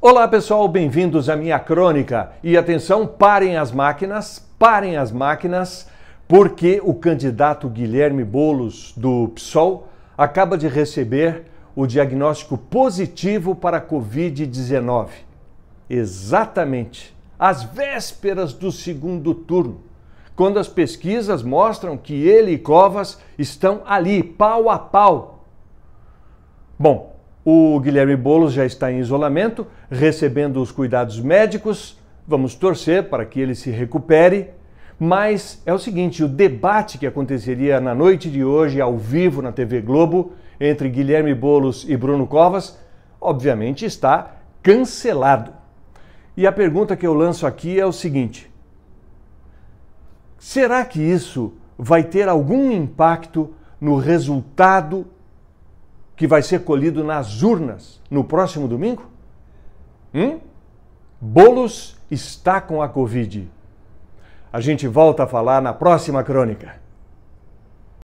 Olá pessoal, bem-vindos à minha crônica. E atenção, parem as máquinas, parem as máquinas, porque o candidato Guilherme Bolos do PSOL acaba de receber o diagnóstico positivo para COVID-19. Exatamente, às vésperas do segundo turno, quando as pesquisas mostram que ele e Covas estão ali, pau a pau. Bom, o Guilherme Bolos já está em isolamento, recebendo os cuidados médicos. Vamos torcer para que ele se recupere. Mas é o seguinte: o debate que aconteceria na noite de hoje, ao vivo na TV Globo, entre Guilherme Bolos e Bruno Covas, obviamente está cancelado. E a pergunta que eu lanço aqui é o seguinte: será que isso vai ter algum impacto no resultado que vai ser colhido nas urnas no próximo domingo? Hum? Bolos está com a Covid. A gente volta a falar na próxima crônica.